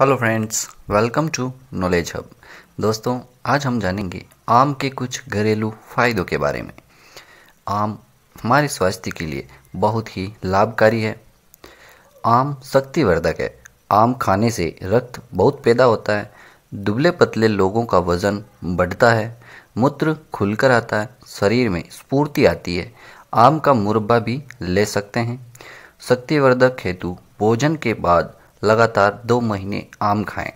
Hello friends welcome to knowledge hub दोस्तों आज हम जानेंगे आम के कुछ घरेलू फ़ायदों के बारे में आम हमारे स्वास्थ्य के लिए बहुत ही लाभकारी है आम शक्तिवर्धक है आम खाने से रक्त बहुत पैदा होता है दुबले पतले लोगों का वज़न बढ़ता है मूत्र खुलकर आता है शरीर में स्फूर्ति आती है आम का मुरब्बा भी ले सकते हैं शक्तिवर्धक हेतु भोजन के बाद लगातार दो महीने आम खाएं।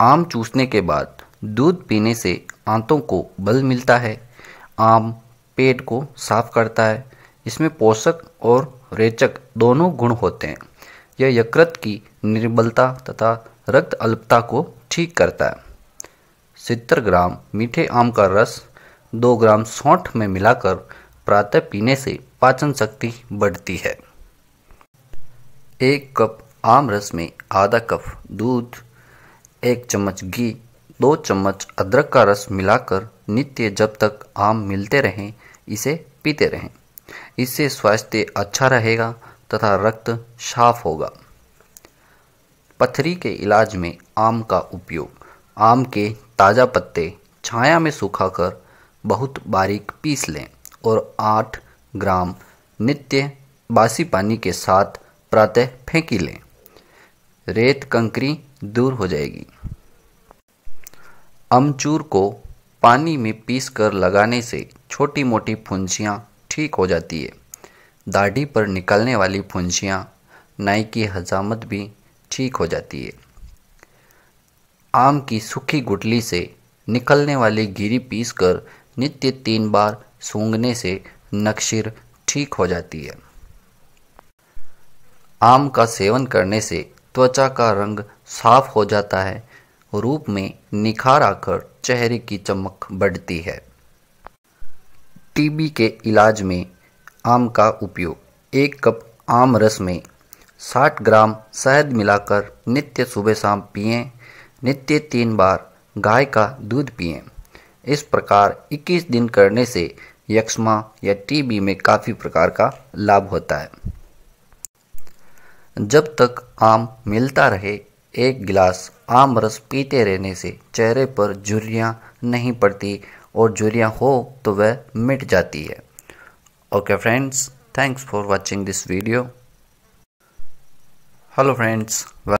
आम चूसने के बाद दूध पीने से आंतों को बल मिलता है आम पेट को साफ करता है इसमें पोषक और रेचक दोनों गुण होते हैं यह यकृत की निर्बलता तथा रक्त अल्पता को ठीक करता है सितर ग्राम मीठे आम का रस दो ग्राम सौठ में मिलाकर प्रातः पीने से पाचन शक्ति बढ़ती है एक कप आम रस में आधा कप दूध एक चम्मच घी दो चम्मच अदरक का रस मिलाकर नित्य जब तक आम मिलते रहें इसे पीते रहें इससे स्वास्थ्य अच्छा रहेगा तथा रक्त साफ होगा पथरी के इलाज में आम का उपयोग आम के ताज़ा पत्ते छाया में सुखाकर बहुत बारीक पीस लें और आठ ग्राम नित्य बासी पानी के साथ प्रातः फेंकी लें रेत कंकरी दूर हो जाएगी अमचूर को पानी में पीस कर लगाने से छोटी मोटी फुंसियाँ ठीक हो जाती है दाढ़ी पर निकलने वाली फुंसियाँ नाई की हजामत भी ठीक हो जाती है आम की सूखी गुटली से निकलने वाली गिरी पीस कर नित्य तीन बार सूंघने से नक्शिर ठीक हो जाती है आम का सेवन करने से त्वचा का रंग साफ हो जाता है रूप में निखार आकर चेहरे की चमक बढ़ती है टीबी के इलाज में आम का उपयोग एक कप आम रस में 60 ग्राम शहद मिलाकर नित्य सुबह शाम पिए नित्य तीन बार गाय का दूध पिए इस प्रकार 21 दिन करने से यक्षमा या टीबी में काफ़ी प्रकार का लाभ होता है जब तक आम मिलता रहे एक गिलास आम रस पीते रहने से चेहरे पर झुरियाँ नहीं पड़ती और झुरियाँ हो तो वह मिट जाती है okay friends thanks for watching this video hello friends